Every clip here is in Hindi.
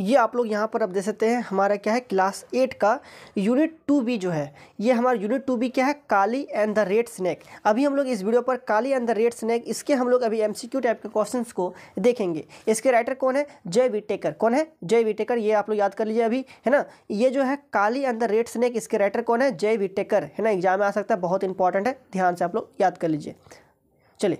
ये आप लोग यहाँ पर अब दे सकते हैं हमारा क्या है क्लास एट का यूनिट टू बी जो है ये हमारा यूनिट टू बी क्या है Kali and the red snake अभी हम लोग इस वीडियो पर Kali and the red snake इसके हम लोग अभी एमसीक्यू टाइप के क्वेश्चंस को देखेंगे इसके राइटर कौन है जय विटेकर कौन है जय विटेकर ये आप लोग याद कर लीजिए अभी है ना ये जो है Kali and the red snake इसके राइटर कौन है जय विटेकर है ना एग्जाम में आ सकता है बहुत इंपॉर्टेंट है ध्यान से आप लोग याद कर लीजिए चलिए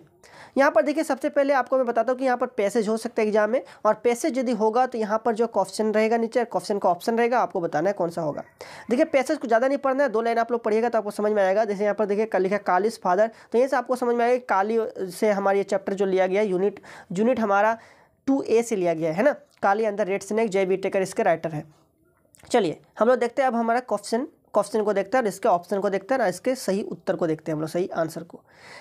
यहाँ पर देखिए सबसे पहले आपको मैं बताता हूँ कि यहाँ पर पैसेज हो सकता है एग्जाम में और पैसेज यदि होगा तो यहाँ पर जो क्वेश्चन रहेगा नीचे क्वेश्चन का ऑप्शन रहेगा आपको बताना है कौन सा होगा देखिए पैसेज को ज़्यादा नहीं पढ़ना है दो लाइन आप लोग पढ़िएगा तो आपको समझ में आएगा जैसे यहाँ पर देखिए कल लिखा कालिस फादर तो यहीं से आपको समझ में आएगा काली से हमारे ये चैप्टर जो लिया गया यूनिट यूनिट हमारा टू ए से लिया गया है ना काली अंदर red snake Zai Whitaker इसके राइटर है चलिए हम लोग देखते हैं अब हमारा क्वेश्चन क्वेश्चन को देखते हैं और इसके ऑप्शन को देखते हैं और इसके सही उत्तर को देखते हैं हम लोग सही आंसर को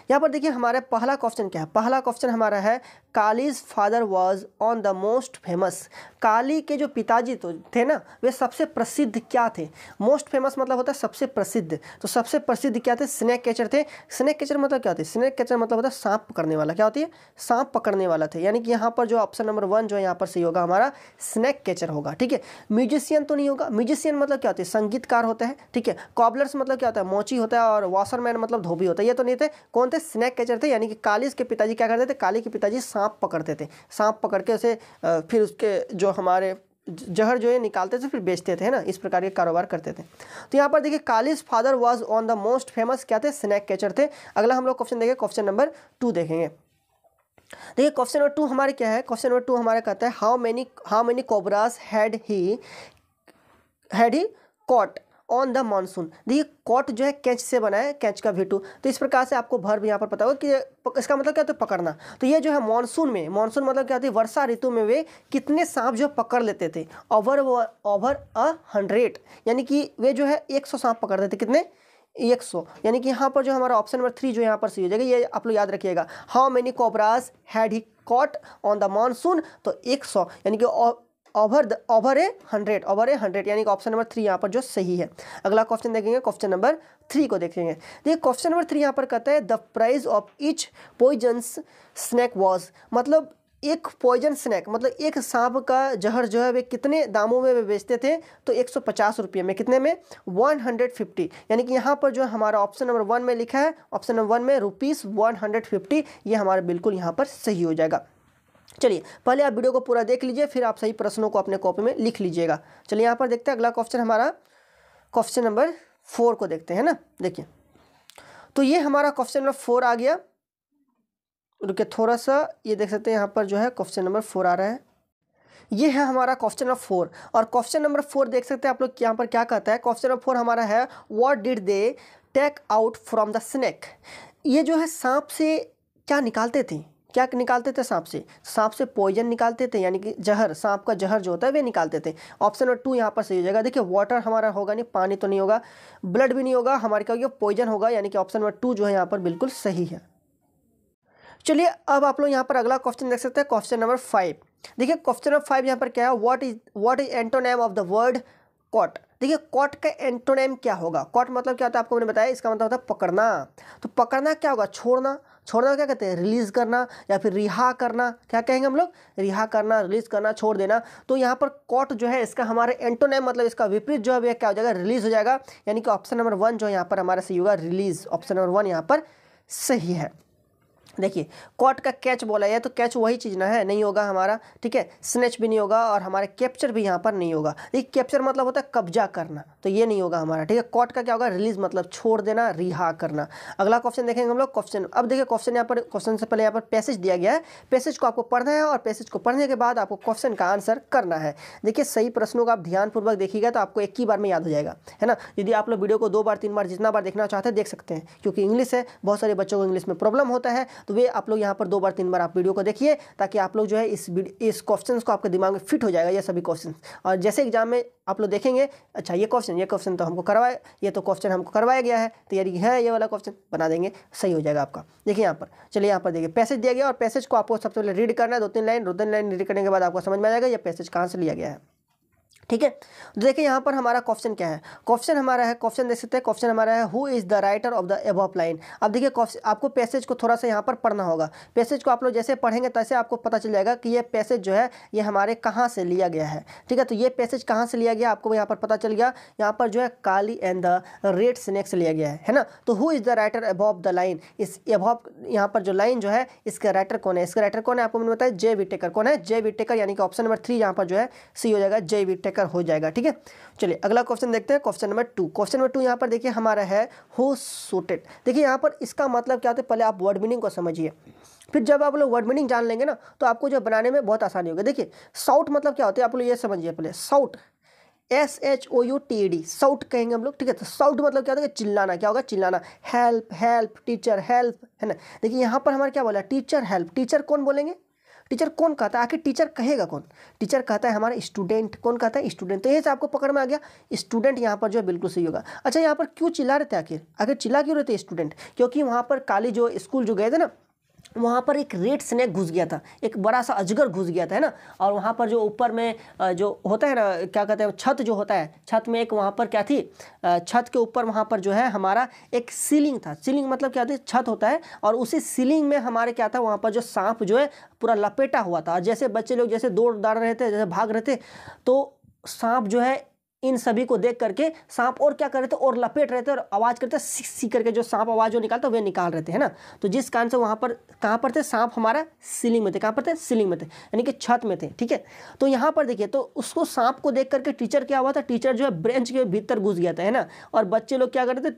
यहाँ पर देखिए हमारा पहला क्वेश्चन क्या है पहला क्वेश्चन हमारा है Kali's father was on the most famous Kali के जो पिताजी तो थे ना वे सबसे प्रसिद्ध क्या थे मोस्ट फेमस मतलब होता है सबसे प्रसिद्ध तो सबसे प्रसिद्ध क्या थे स्नैक कैचर थे स्नैक कैचर मतलब क्या होते हैं स्नैक कैचर मतलब होता है सांप पकड़ने वाला क्या होती है सांप पकड़ने वाला थे यानी कि यहाँ पर जो ऑप्शन नंबर वन जो यहाँ पर सही होगा हमारा स्नैक कैचर होगा ठीक है म्यूजिशियन तो नहीं होगा म्यूजिशियन मतलब क्या होते हैं संगीतकार होते हैं ठीक है कॉबलर्स मतलब क्या होता है मोची होता है और वॉशरमैन मतलब धोबी होता है ये तो नहीं थे कौन थे स्नैक कैचर थे यानी कि कालीस के पिताजी क्या करते थे काली के पिताजी सांप पकड़ते थे सांप पकड़ के उसे फिर उसके जो हमारे जहर जो है निकालते थे फिर बेचते थे ना इस प्रकार के कारोबार करते थे तो यहाँ पर देखिए Kali's father was on the most famous क्या थे स्नैक कैचर थे अगला हम लोग क्वेश्चन देखें क्वेश्चन नंबर टू देखेंगे देखिए क्वेश्चन नंबर टू हमारे क्या है क्वेश्चन नंबर टू हमारा कहता है how many how many cobras had he had he caught on the monsoon देखिए कॉट जो है कैच से बना है कैच का भेटू तो इस प्रकार से आपको भर्व यहाँ पर पता होगा कि इसका मतलब क्या होता है पकड़ना तो ये जो है मानसून में मानसून मतलब क्या होती है वर्षा ऋतु में वे कितने सांप जो पकड़ लेते थे ओवर ओवर अ हंड्रेड यानी कि वे जो है एक सौ सांप पकड़ते थे कितने एक सौ यानी कि यहाँ पर जो हमारा ऑप्शन नंबर थ्री जो यहाँ पर सही हो जाएगा ये आप लोग याद रखिएगा how many cobras had he caught on the monsoon तो एक सौ यानी कि over the over a hundred over a hundred यानी कि ऑप्शन नंबर थ्री यहाँ पर जो सही है अगला क्वेश्चन देखेंगे क्वेश्चन नंबर थ्री को देखेंगे देखिए क्वेश्चन नंबर थ्री यहाँ पर कहता है the price of each poisonous snake was मतलब एक पॉइजन स्नैक मतलब एक सांप का जहर जो है वे कितने दामों में वे बेचते थे तो एक सौ पचास रुपये में कितने में वन हंड्रेड फिफ्टी यानी कि यहाँ पर जो है हमारा ऑप्शन नंबर वन में लिखा है ऑप्शन नंबर वन में रुपीज़ वन हंड्रेड फिफ्टी ये हमारा बिल्कुल यहाँ पर सही हो जाएगा चलिए पहले आप वीडियो को पूरा देख लीजिए फिर आप सही प्रश्नों को अपने कॉपी में लिख लीजिएगा चलिए यहाँ पर देखते हैं अगला क्वेश्चन हमारा क्वेश्चन नंबर फोर को देखते हैं ना देखिए तो ये हमारा क्वेश्चन नंबर फोर आ गया रुके थोड़ा सा ये देख सकते हैं यहाँ पर जो है क्वेश्चन नंबर फोर आ रहा है ये है हमारा क्वेश्चन नंबर फोर और क्वेश्चन नंबर फोर देख सकते हैं आप लोग यहाँ पर क्या कहता है क्वेश्चन नंबर फोर हमारा है what did they take out from the snake ये जो है सांप से क्या निकालते थे क्या निकालते थे सांप से सांप से पॉइजन निकालते थे यानी कि जहर सांप का जहर जो होता है वे निकालते थे ऑप्शन नंबर टू यहाँ पर सही हो जाएगा देखिए वाटर हमारा होगा नहीं पानी तो नहीं होगा ब्लड भी नहीं होगा हमारे क्या होगा पॉइजन होगा यानी कि ऑप्शन नंबर टू जो है यहाँ पर बिल्कुल सही है चलिए अब आप लोग यहाँ पर अगला क्वेश्चन देख सकते हैं क्वेश्चन नंबर फाइव देखिए क्वेश्चन नंबर फाइव यहाँ पर क्या है what is what is antonym of the word caught देखिए कॉट का एंटोनेम क्या होगा कॉट मतलब क्या होता है आपको मैंने बताया इसका मतलब होता है पकड़ना तो पकड़ना क्या होगा छोड़ना छोड़ना क्या कहते हैं रिलीज़ करना या फिर रिहा करना क्या कहेंगे हम लोग रिहा करना रिलीज़ करना छोड़ देना तो यहाँ पर कॉट जो है इसका हमारे एंटोनेम मतलब इसका विपरीत जो है भैया क्या हो जाएगा रिलीज़ हो जाएगा यानी कि ऑप्शन नंबर वन जो यहाँ पर हमारा सही होगा रिलीज़ ऑप्शन नंबर वन यहाँ पर सही है देखिए कॉट का कैच बोला या तो कैच वही चीज़ ना है नहीं होगा हमारा ठीक है स्नेच भी नहीं होगा और हमारे कैप्चर भी यहाँ पर नहीं होगा देखिए कैप्चर मतलब होता है कब्जा करना तो ये नहीं होगा हमारा ठीक है कॉट का क्या होगा रिलीज मतलब छोड़ देना रिहा करना अगला क्वेश्चन देखेंगे हम लोग क्वेश्चन अब देखिए क्वेश्चन यहाँ पर क्वेश्चन से पहले यहाँ पर पैसेज दिया गया है पैसेज को आपको पढ़ना है और पैसेज को पढ़ने के बाद आपको क्वेश्चन का आंसर करना है देखिए सही प्रश्नों का आप ध्यानपूर्वक देखिएगा तो आपको एक ही बार में याद हो जाएगा है ना यदि आप लोग वीडियो को दो बार तीन बार जितना बार देखना चाहते हैं देख सकते हैं क्योंकि इंग्लिश है बहुत सारे बच्चों को इंग्लिश में प्रॉब्लम होता है तो वे आप लोग यहाँ पर दो बार तीन बार आप वीडियो को देखिए ताकि आप लोग जो है इस इस क्वेश्चन को आपके दिमाग में फिट हो जाएगा ये सभी क्वेश्चन और जैसे एग्जाम में आप लोग देखेंगे अच्छा ये क्वेश्चन ये क्वेश्चन तो हमको करवाए ये तो क्वेश्चन हमको करवाया गया है तैयारी है ये वाला क्वेश्चन बना देंगे सही हो जाएगा आपका देखिए यहाँ पर चलिए यहाँ पर देखिए पैसेज दिया गया और पैसेज को आपको सबसे पहले रीड करना है दो तीन लाइन दो तीन लाइन रीड करने के बाद आपको समझ में आ जाएगा ये पैसेज कहाँ से लिया गया है ठीक है तो देखिए यहाँ पर हमारा क्वेश्चन क्या है क्वेश्चन हमारा है क्वेश्चन देख सकते हैं क्वेश्चन हमारा है who is the writer of the above line अब देखिए आपको पैसेज को थोड़ा सा यहाँ पर पढ़ना होगा पैसेज को आप लोग जैसे पढ़ेंगे तैसे आपको पता चल जाएगा कि ये पैसेज जो है ये हमारे कहाँ से लिया गया है ठीक है तो ये पैसेज कहाँ से लिया गया आपको यहाँ पर पता चल गया यहाँ पर जो है Kali and the red snake से लिया गया है है ना तो who is the writer above the line इस एबॉप यहाँ पर जो लाइन जो है इसका राइटर कौन है इसका राइटर कौन है आपको मैंने बताया जे वी टेकर कौन है जे वी टेकर यानी कि ऑप्शन नंबर थ्री यहाँ पर जो है सी हो जाएगा जे वी टेकर चेकर हो जाएगा ठीक है चलिए अगला क्वेश्चन देखते हैं question number two question number two यहाँ पर देखिए हमारा है हो सोटेड देखिए यहाँ पर इसका मतलब क्या होता है पहले आप वर्ड मीनिंग को समझिए फिर जब आप लोग वर्ड मीनिंग जान लेंगे ना तो आपको जो बनाने में बहुत आसानी होगी देखिए साउट मतलब क्या होता है आप लोग ये समझिए पहले shout S H O U T D shout कहेंगे हम लोग ठीक है तो साउट मतलब क्या होता है चिल्लाना क्या होगा चिल्लाना हेल्प हेल्प टीचर हेल्प है ना देखिए यहाँ पर हमारा क्या बोला टीचर हेल्प टीचर कौन बोलेंगे टीचर कौन कहता है आखिर टीचर कहेगा कौन टीचर कहता है हमारा स्टूडेंट कौन कहता है स्टूडेंट तो यही से आपको पकड़ में आ गया स्टूडेंट यहाँ पर जो है बिल्कुल सही होगा अच्छा यहाँ पर क्यों चिल्ला रहे थे आखिर आखिर चिल्ला क्यों रहे थे स्टूडेंट क्योंकि वहाँ पर काली जो स्कूल जो गए थे ना वहाँ पर एक रेड स्नैक घुस गया था एक बड़ा सा अजगर घुस गया था है ना और वहाँ पर जो ऊपर में जो होता है ना क्या कहते हैं छत जो होता है छत में एक वहाँ पर क्या थी छत के ऊपर वहाँ पर जो है हमारा एक सीलिंग था सीलिंग मतलब क्या थी छत होता है और उसी सीलिंग में हमारे क्या था वहाँ पर जो सांप जो है पूरा लपेटा हुआ था जैसे बच्चे लोग जैसे दौड़ दाड़ रहे थे जैसे भाग रहे थे तो सांप जो है इन सभी को देख करके सांप और क्या कर रहे थे और लपेट रहे थे और आवाज़ करते सी सी करके जो सांप आवाज़ जो निकालते वे निकाल रहे थे है ना तो जिस कारण से वहाँ पर कहाँ पर थे सांप हमारा सीलिंग में थे कहाँ पर थे सीलिंग में थे यानी कि छत में थे ठीक है तो यहाँ पर देखिए तो उसको सांप को देख करके टीचर क्या हुआ था टीचर जो है ब्रेंच के भीतर घुस गया था है ना और बच्चे लोग क्या कर रहे थे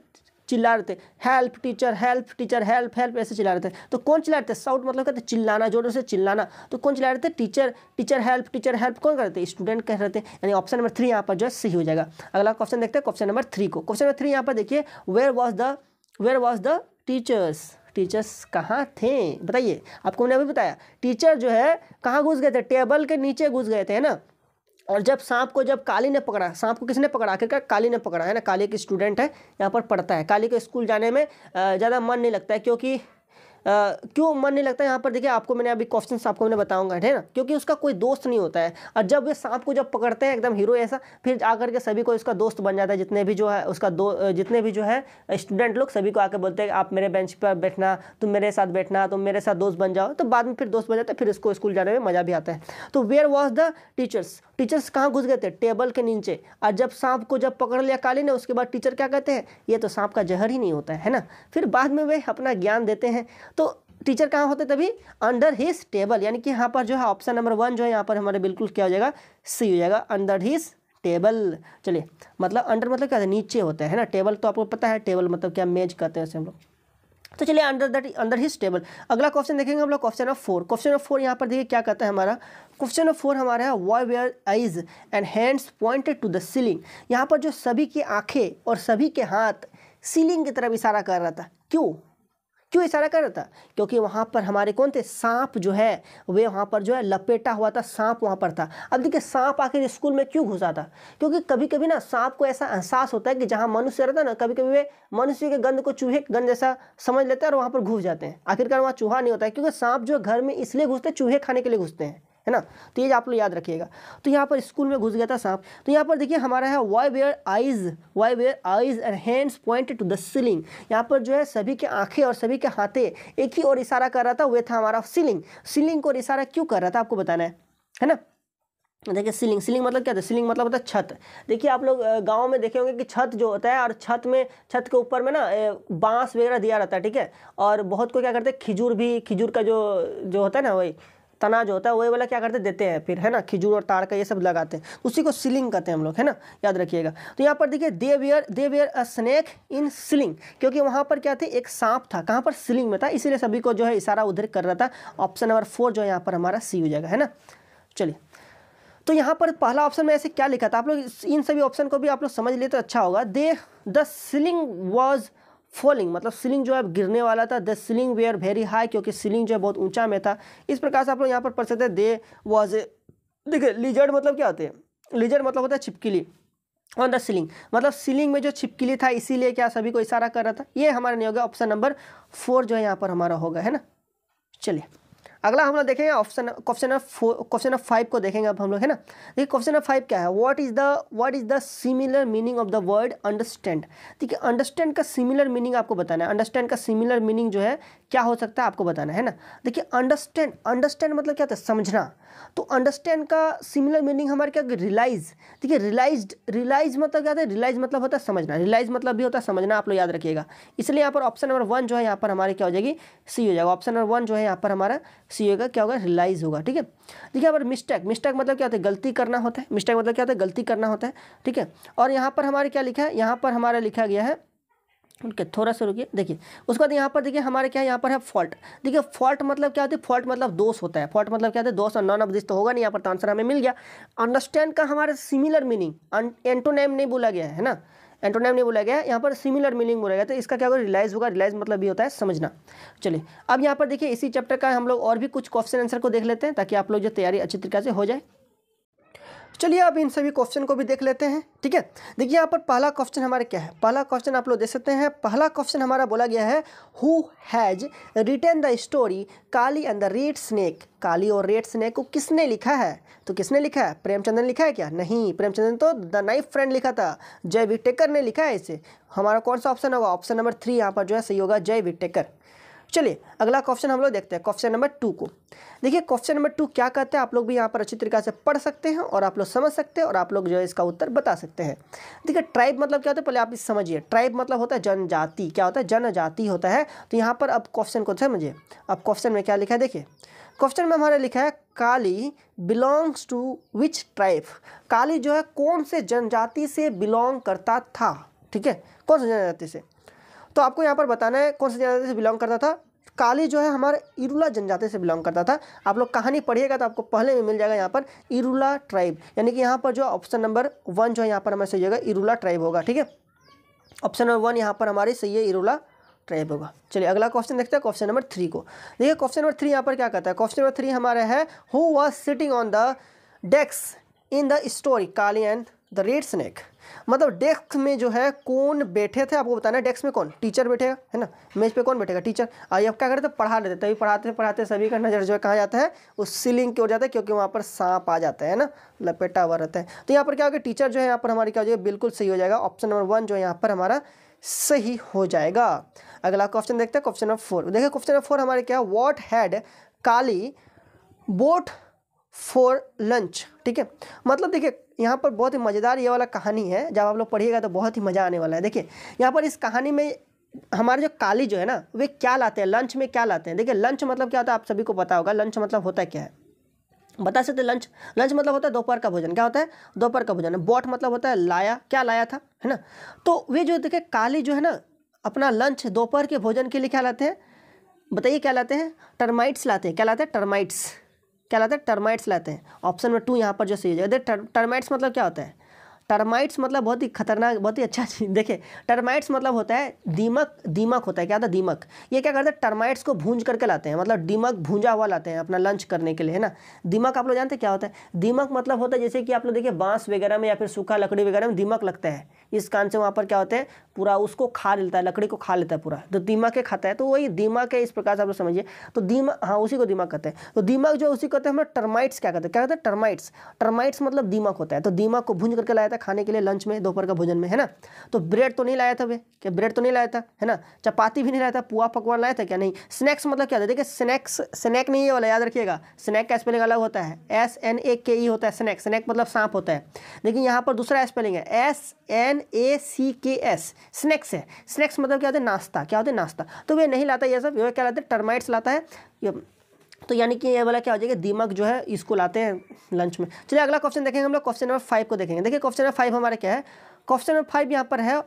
चिल्ला रहे थे help teacher help teacher help help ऐसे चिल्ला रहे थे तो कौन चिल्ला रहे थे साउट मतलब कहते चिल्लाना जोर से चिल्लाना तो कौन चिल्ला रहे थे teacher teacher help teacher help कौन करते थे स्टूडेंट कह रहे थे यानी ऑप्शन नंबर थ्री यहाँ पर जो है सही हो जाएगा अगला क्वेश्चन देखते हैं क्वेश्चन नंबर थ्री को क्वेश्चन नंबर थ्री यहाँ पर देखिए where was the where was the teachers teachers कहाँ थे बताइए आपको मैंने अभी बताया टीचर जो है कहाँ घुस गए थे टेबल के नीचे घुस गए थे है ना और जब सांप को जब काली ने पकड़ा सांप को किसने पकड़ा आखिरकार काली ने पकड़ा है ना काली एक स्टूडेंट है यहाँ पर पढ़ता है काली को स्कूल जाने में ज़्यादा मन नहीं लगता है क्योंकि क्यों मन नहीं लगता यहाँ पर देखिए आपको मैंने अभी क्वेश्चन आपको मैंने बताऊंगा है ना क्योंकि उसका कोई दोस्त नहीं होता है और जब ये सांप को जब पकड़ते हैं एकदम हीरो ऐसा फिर आकर के सभी को इसका दोस्त बन जाता है जितने भी जो है उसका दो जितने भी जो है स्टूडेंट लोग सभी को आकर बोलते हैं आप मेरे बेंच पर बैठना तुम मेरे साथ बैठना तुम मेरे साथ दोस्त बन जाओ तो बाद में फिर दोस्त बन जाते फिर उसको स्कूल जाने में मज़ा भी आता है तो where was the teachers teachers कहाँ घुस गए थे टेबल के नीचे और जब सांप को जब पकड़ लिया काली ने उसके बाद टीचर क्या कहते हैं ये तो सांप का जहर ही नहीं होता है ना फिर बाद में वे अपना ज्ञान देते हैं तो टीचर कहाँ होते तभी अंडर हिज टेबल यानी कि यहाँ पर जो है ऑप्शन नंबर वन जो है यहाँ पर हमारे बिल्कुल क्या हो जाएगा सी हो जाएगा अंडर हिज टेबल चलिए मतलब अंडर मतलब क्या है नीचे होता है ना टेबल तो आपको पता है टेबल मतलब क्या मेज कहते हैं हम लोग तो चलिए under that under his table अगला क्वेश्चन देखेंगे हम लोग question of four question of four यहाँ पर देखिए क्या कहता है हमारा क्वेश्चन ऑफ फोर हमारा है why were eyes and hands pointed to the ceiling यहाँ पर जो सभी की आंखें और सभी के हाथ सीलिंग की तरफ इशारा कर रहा था क्यों क्यों इशारा कर रहा था क्योंकि वहाँ पर हमारे कौन थे सांप जो है वे वहाँ पर जो है लपेटा हुआ था सांप वहाँ पर था अब देखिए सांप आखिर स्कूल में क्यों घुसा था क्योंकि कभी कभी ना सांप को ऐसा एहसास होता है कि जहाँ मनुष्य रहता है ना कभी कभी वे मनुष्य के गंध को चूहे गंध जैसा समझ लेते हैं और वहाँ पर घुस जाते हैं आखिरकार वहाँ चूहा नहीं होता है क्योंकि सांप जो घर में इसलिए घुसते हैं चूहे खाने के लिए घुसते हैं है ना तो ये आप लोग याद रखिएगा तो यहाँ पर स्कूल में घुस गया था सांप तो यहाँ पर देखिए हमारा है why were eyes why were eyes and hands point to the ceiling यहाँ पर जो है सभी के आंखें और सभी के हाथे एक ही और इशारा कर रहा था वह था हमारा सीलिंग सीलिंग को इशारा क्यों कर रहा था आपको बताना है है ना देखिए सीलिंग सीलिंग मतलब क्या था सीलिंग मतलब होता है छत देखिए आप लोग गांव में देखे होंगे कि छत जो होता है और छत में छत के ऊपर में ना बांस वगैरह दिया रहता है ठीक है और बहुत को क्या करते हैं खिजूर भी खिजूर का जो जो होता है ना वही तना जो होता है वही वाला क्या करते देते हैं फिर है ना खिजूर और ताड़ का ये सब लगाते हैं उसी को सिलिंग कहते हैं हम लोग है ना याद रखिएगा तो यहाँ पर देखिए they were they were a snake in ceiling क्योंकि वहाँ पर क्या थे एक सांप था कहाँ पर सिलिंग में था इसीलिए सभी को जो है इशारा उधर कर रहा था ऑप्शन नंबर फोर जो है यहाँ पर हमारा सी हो जाएगा है ना चलिए तो यहाँ पर पहला ऑप्शन में ऐसे क्या लिखा था आप लोग इन सभी ऑप्शन को भी आप लोग समझ लिए तो अच्छा होगा they the ceiling was falling मतलब सीलिंग जो है गिरने वाला था the ceiling were very high क्योंकि सीलिंग जो है बहुत ऊंचा में था इस प्रकार से आप लोग यहाँ पर पढ़ सकते हैं दे वॉज देखिए लीजर्ड मतलब क्या होते हैं लीजर्ड मतलब होता है छिपकली ऑन द सीलिंग मतलब सीलिंग में जो छिपकली था इसीलिए क्या सभी को इशारा कर रहा था ये हमारा नहीं होगा ऑप्शन नंबर फोर जो है यहाँ पर हमारा होगा है ना चलिए अगला हम लोग देखेंगे option question number four question number five को देखेंगे अब हम लोग है ना देखिए क्वेश्चन नंबर फाइव क्या है what is the what is the similar meaning of the word understand ठीक है अंडरस्टैंड का सिमिलर मीनिंग आपको बताना है अंडरस्टैंड का सिमिलर मीनिंग जो है क्या हो सकता है आपको बताना है ना देखिए अंडरस्टैंड अंडरस्टैंड मतलब क्या होता है समझना तो अंडरस्टैंड का सिमिलर मीनिंग हमारे क्या रिलाइज देखिए रिलाइज रिलाइज मतलब क्या होता है रिलाइज मतलब होता है समझना रिलाइज मतलब भी होता है समझना आप लोग याद रखिएगा इसलिए यहाँ पर ऑप्शन नंबर वन जो है यहाँ पर हमारे क्या हो जाएगी सी हो जाएगा ऑप्शन नंबर वन जो है यहाँ पर हमारा सी होगा क्या होगा रिलाइज होगा ठीक है देखिए यहाँ पर मिस्टेक मिस्टेक मतलब क्या होता है गलती करना होता है मिस्टेक मतलब क्या होता है गलती करना होता है ठीक है और यहाँ पर हमारे क्या लिखा है यहाँ पर हमारा लिखा गया है ओके थोड़ा सा रुकिए देखिए उसके बाद यहाँ पर देखिए हमारे क्या यहाँ पर है फॉल्ट देखिए फॉल्ट मतलब क्या होती है फॉल्ट मतलब दोष होता है फॉल्ट मतलब क्या होता है दोष और नॉन ऑफ दिस तो होगा नहीं यहाँ पर तो आंसर हमें मिल गया अंडरस्टैंड का हमारे सिमिलर मीनिंग एंटोनेम नहीं बोला गया है ना एंटोनेम नहीं बोला गया यहाँ पर सिमिलर मीनिंग बोला गया तो इसका क्या होगा रिलाइज होगा रिलाइज मतलब ये होता है समझना चलिए अब यहाँ पर देखिए इसी चैप्टर का हम लोग और भी कुछ क्वेश्चन आंसर को देख लेते हैं ताकि आप लोग जो तैयारी अच्छी तरीके से हो जाए चलिए अब इन सभी क्वेश्चन को भी देख लेते हैं ठीक है देखिए यहाँ पर पहला क्वेश्चन हमारे क्या है पहला क्वेश्चन आप लोग देख सकते हैं पहला क्वेश्चन हमारा बोला गया है who has written the story Kali and the red snake Kali और रेड स्नेक को किसने लिखा है तो किसने लिखा है प्रेमचंद ने लिखा है क्या नहीं प्रेमचंद्र तो द नाइफ फ्रेंड लिखा था जय विटेकर ने लिखा है इसे हमारा कौन सा ऑप्शन होगा ऑप्शन नंबर थ्री यहाँ पर जो है सही होगा जय विटेकर चलिए अगला क्वेश्चन हम लोग देखते हैं क्वेश्चन नंबर टू को देखिए क्वेश्चन नंबर टू क्या कहते हैं आप लोग भी यहाँ पर अच्छी तरीके से पढ़ सकते हैं और आप लोग समझ सकते हैं और आप लोग जो है इसका उत्तर बता सकते हैं देखिए ट्राइब मतलब क्या होता है पहले आप इस समझिए ट्राइब मतलब होता है जनजाति क्या होता है जनजाति होता है तो यहाँ पर अब क्वेश्चन को समझिए अब क्वेश्चन में क्या लिखा है देखिए क्वेश्चन में हमारे लिखा है Kali belongs to which tribe Kali जो है कौन से जनजाति से बिलोंग करता था ठीक है कौन से जनजाति से तो आपको यहाँ पर बताना है कौन सी जनजाति से बिलोंग करता था काली जो है हमारे इरुला जनजाति से बिलोंग करता था आप लोग कहानी पढ़िएगा तो आपको पहले में मिल जाएगा यहाँ पर इरुला ट्राइब यानी कि यहाँ पर जो ऑप्शन नंबर वन जो है यहाँ पर हमें सही होगा इरुला ट्राइब होगा ठीक है ऑप्शन नंबर वन यहाँ पर हमारे सही है इरुला ट्राइब होगा चलिए अगला क्वेश्चन देखते हैं क्वेश्चन नंबर थ्री को देखिए क्वेश्चन नंबर थ्री यहाँ पर क्या कहता है क्वेश्चन नंबर थ्री हमारे है who was sitting on the desk in the story Kali and the red snake मतलब डेस्क में जो है कौन बैठे थे आपको बताना है डेस्क में कौन टीचर बैठेगा है ना मेज पे कौन बैठेगा टीचर आइए अब क्या करते हैं पढ़ा लेते तभी पढ़ाते पढ़ाते सभी का नज़र जो है कहाँ जाता है उस सीलिंग की ओर जाता है क्योंकि वहाँ पर सांप आ जाता है ना लपेटा हुआ रहता है तो यहाँ पर क्या होगा टीचर जो है यहाँ पर हमारी क्या हो जाएगा बिल्कुल सही हो जाएगा ऑप्शन नंबर वन जो है यहाँ पर हमारा सही हो जाएगा अगला क्वेश्चन देखते हैं क्वेश्चन नंबर फोर देखिए क्वेश्चन नंबर फोर हमारे क्या what had Kali bought for lunch ठीक है मतलब देखिए यहाँ पर बहुत ही मज़ेदार ये वाला कहानी है जब आप लोग पढ़िएगा तो बहुत ही मज़ा आने वाला है देखिए यहाँ पर इस कहानी में हमारे जो काली जो है ना वे क्या लाते हैं लंच में क्या लाते हैं देखिए लंच मतलब क्या होता है आप सभी को पता होगा लंच मतलब होता है क्या है बता सकते लंच लंच मतलब होता है दोपहर का भोजन क्या होता है दोपहर का भोजन बॉट मतलब होता है लाया क्या लाया था है ना तो वे जो देखे काली जो है ना अपना लंच दोपहर के भोजन के लिए क्या लाते हैं बताइए क्या लाते हैं टर्माइट्स लाते हैं क्या लाते हैं टर्माइट्स क्या लाते हैं टर्माइट्स लाते हैं ऑप्शन नंबर टू यहाँ पर जो सही हो टर्माइट्स मतलब क्या होता है टर्माइट्स मतलब बहुत ही खतरनाक बहुत ही अच्छा चीज़ देखिए टर्माइट्स मतलब होता है दीमक दीमक होता है क्या होता है दीमक ये क्या करते हैं टर्माइट्स को भूंज करके लाते हैं मतलब दीमक भूंजा हुआ लाते हैं अपना लंच करने के लिए है ना दीमक आप लोग जानते हैं क्या होता है दीमक मतलब होता है जैसे कि आप लोग देखिए बांस वगैरह में या फिर सूखा लकड़ी वगैरह में दीमक लगता है इस कान से वहाँ पर क्या होता है पूरा उसको खा लेता है लकड़ी को खा लेता है पूरा तो दिमाग के खाता है तो वही दिमाग है इस प्रकार से आप लोग समझिए तो दिमाग हाँ उसी को दिमाग कहते हैं तो दिमाग जो उसी कहते हैं हमारा टर्माइट्स क्या कहते हैं क्या कहते हैं टर्माइट्स टर्माइट्स मतलब दिमाग होता है तो दिमाग को भूंज करके लाया था खाने के लिए लंच में दोपहर का भोजन में है ना तो ब्रेड तो नहीं लाया था वे क्या ब्रेड तो नहीं लाया था है ना चपाती भी नहीं लाया था पुआ पकवान लाया था क्या नहीं स्नैक्स मतलब क्या होता है देखिए स्नैक्स स्नैक नहीं है वाला याद रखिएगा स्नैक का स्पेलिंग अलग होता है एस एन ए के ई होता है स्नैक स्नैक मतलब सांप होता है लेकिन यहाँ पर दूसरा स्पेलिंग है एस एन ए सी के एस स्नैक्स है स्नैक्स मतलब क्या होते हैं नाश्ता क्या होते हैं नाश्ता तो वह नहीं लाता यह सब वह क्या लाते हैं टर्माइट्स लाता है तो यानी कि ये वाला क्या हो जाएगा दिमाग जो है इसको लाते हैं लंच में चलिए अगला क्वेश्चन देखेंगे हम लोग क्वेश्चन नंबर फाइव को देखेंगे देखिए क्वेश्चन नंबर फाइव हमारा क्या है क्वेश्चन नंबर फाइव यहाँ पर है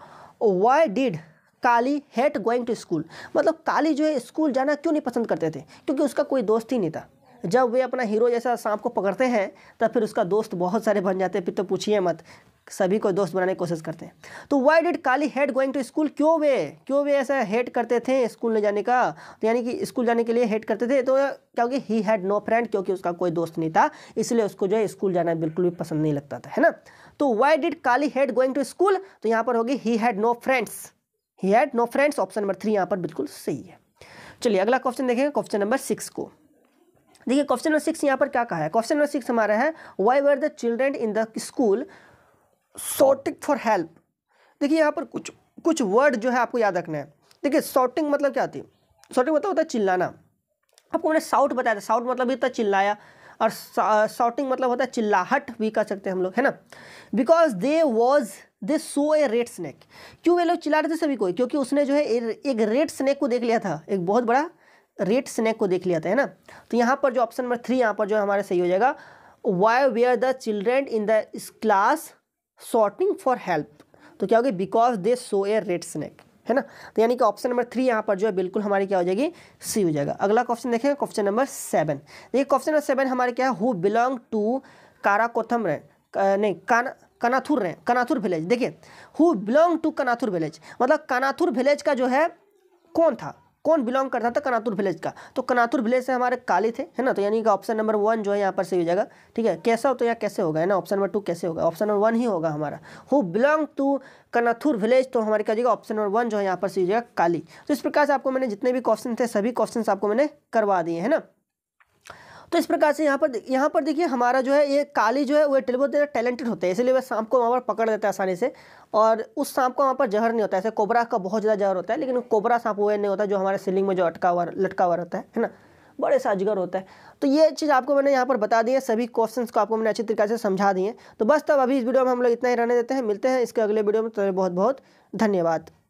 why did Kali hate going to school मतलब काली जो है स्कूल जाना क्यों नहीं पसंद करते थे क्योंकि उसका कोई दोस्त ही नहीं था जब वे अपना हीरो जैसा सांप को पकड़ते हैं तब फिर उसका दोस्त बहुत सारे बन जाते हैं फिर तो पूछिए मत सभी को दोस्त बनाने की कोशिश करते हैं तो why did Kali hate going to school क्यों वे क्यों वे ऐसा हेट करते थे स्कूल ले जाने का तो यानी कि स्कूल जाने के लिए हेट करते थे तो क्योंकि ही हैड नो फ्रेंड क्योंकि उसका कोई दोस्त नहीं था इसलिए उसको जो है स्कूल जाना बिल्कुल भी पसंद नहीं लगता था है ना तो why did Kali hate going to school तो यहाँ पर होगी he had no friends he had no friends option number three यहाँ पर बिल्कुल सही है चलिए अगला क्वेश्चन देखेंगे क्वेश्चन नंबर सिक्स को देखिए क्वेश्चन नंबर सिक्स यहाँ पर क्या कहा है क्वेश्चन नंबर सिक्स हमारा है why were the children in the school shouting for help देखिए यहाँ पर कुछ कुछ वर्ड जो है आपको याद रखना है देखिए सॉर्टिंग मतलब क्या होती है सॉर्टिंग मतलब होता है चिल्लाना आपको मैंने साउट बताया था साउट मतलब होता चिल्लाया और सॉटिंग मतलब होता है चिल्लाहट भी कह सकते हैं हम लोग है ना because they was they saw a red snake क्यों वे लोग चिल्ला रहे थे सभी को क्योंकि उसने जो है एक रेड स्नैक को देख लिया था एक बहुत बड़ा रेड स्नैक को देख लिया था है ना तो यहाँ पर जो ऑप्शन नंबर थ्री यहाँ पर जो हमारे सही हो जाएगा why were the children in the class sorting for help तो क्या होगी because they saw a red snake है ना तो यानी कि ऑप्शन नंबर थ्री यहाँ पर जो है बिल्कुल हमारी क्या हो जाएगी सी हो जाएगा अगला क्वेश्चन देखें क्वेश्चन नंबर सेवन देखिए क्वेश्चन नंबर सेवन हमारे क्या है हु बिलोंग टू काराकोथम रैन नहीं काना कनाथुर रैन कनाथुर विलेज देखिए who belong to Kanathur village मतलब कनाथुर विलेज का जो है कौन था कौन बिलोंग करता था कनातुर विलेज का तो कनातुर विलेज से हमारे काले थे है ना तो यानी कि ऑप्शन नंबर वन जो है यहाँ पर सही हो जाएगा ठीक है कैसा हो तो यहाँ कैसे होगा है ना ऑप्शन नंबर टू कैसे होगा ऑप्शन नंबर वन ही होगा हमारा who belong to Kanathur village तो हमारे क्या जाएगा ऑप्शन नंबर वन जो है यहाँ पर सही हो जाएगा काली तो इस प्रकार से आपको मैंने जितने भी क्वेश्चन थे सभी क्वेश्चन आपको मैंने करवा दिए है ना तो इस प्रकार से यहाँ पर यहाँ पर देखिए हमारा जो है ये काली जो है वो बहुत ज़्यादा टैलेंटेड होते हैं इसलिए वह सांप को वहाँ पर पकड़ लेता है आसानी से और उस सांप को वहाँ पर जहर नहीं होता है ऐसे कोबरा का बहुत ज़्यादा जहर होता है लेकिन कोबरा सांप वो नहीं होता जो हमारे सीलिंग में जो अटका हुआ लटका हुआ रहता है है ना बड़े साजगर होता है तो ये चीज़ आपको मैंने यहाँ पर बता दी है सभी क्वेश्चंस को आपको मैंने अच्छी तरीके से समझा दिए तो बस तब अभी इस वीडियो में हम लोग इतना ही रहने देते हैं मिलते हैं इसके अगले वीडियो में तो बहुत बहुत धन्यवाद